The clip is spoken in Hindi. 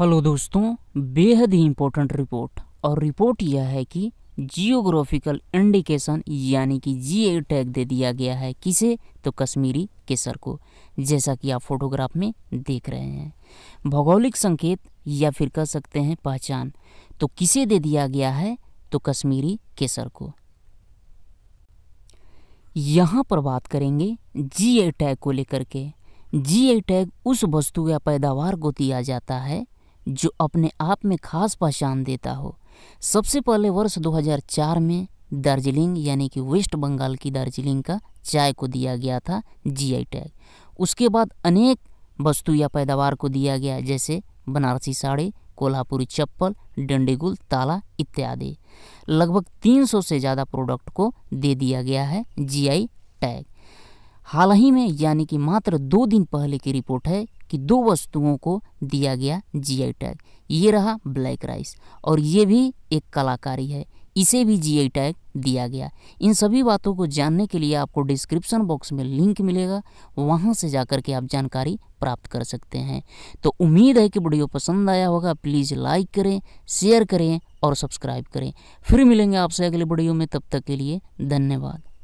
हेलो दोस्तों बेहद ही इम्पोर्टेंट रिपोर्ट और रिपोर्ट यह है कि जियोग्राफिकल इंडिकेशन यानी कि जी टैग दे दिया गया है किसे तो कश्मीरी केसर को जैसा कि आप फोटोग्राफ में देख रहे हैं भौगोलिक संकेत या फिर कह सकते हैं पहचान तो किसे दे दिया गया है तो कश्मीरी केसर को यहाँ पर बात करेंगे जी टैग को लेकर के जी टैग उस वस्तु या पैदावार को दिया जाता है जो अपने आप में खास पहचान देता हो सबसे पहले वर्ष 2004 में दार्जिलिंग यानी कि वेस्ट बंगाल की दार्जिलिंग का चाय को दिया गया था जीआई टैग उसके बाद अनेक वस्तु या पैदावार को दिया गया जैसे बनारसी साड़ी कोल्हापुरी चप्पल डंडीगुल ताला इत्यादि लगभग 300 से ज़्यादा प्रोडक्ट को दे दिया गया है जीआई टैग हाल ही में यानी कि मात्र दो दिन पहले की रिपोर्ट है कि दो वस्तुओं को दिया गया जीआई टैग ये रहा ब्लैक राइस और ये भी एक कलाकारी है इसे भी जीआई टैग दिया गया इन सभी बातों को जानने के लिए आपको डिस्क्रिप्शन बॉक्स में लिंक मिलेगा वहाँ से जाकर के आप जानकारी प्राप्त कर सकते हैं तो उम्मीद है कि वीडियो पसंद आया होगा प्लीज़ लाइक करें शेयर करें और सब्सक्राइब करें फिर मिलेंगे आपसे अगले वीडियो में तब तक के लिए धन्यवाद